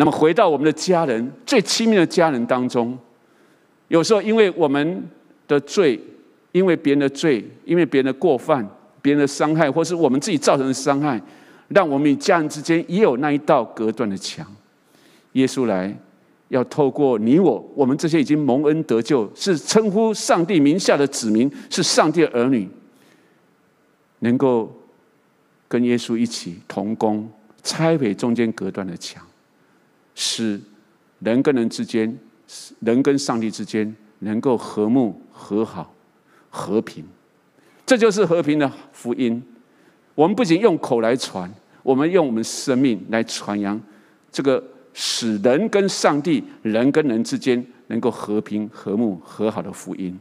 那么，回到我们的家人，最亲密的家人当中，有时候因为我们的罪，因为别人的罪，因为别人的过犯，别人的伤害，或是我们自己造成的伤害，让我们与家人之间也有那一道隔断的墙。耶稣来，要透过你我，我们这些已经蒙恩得救，是称呼上帝名下的子民，是上帝儿女，能够跟耶稣一起同工，拆毁中间隔断的墙。使人跟人之间，人跟上帝之间能够和睦、和好、和平，这就是和平的福音。我们不仅用口来传，我们用我们生命来传扬这个使人跟上帝、人跟人之间能够和平、和睦、和好的福音。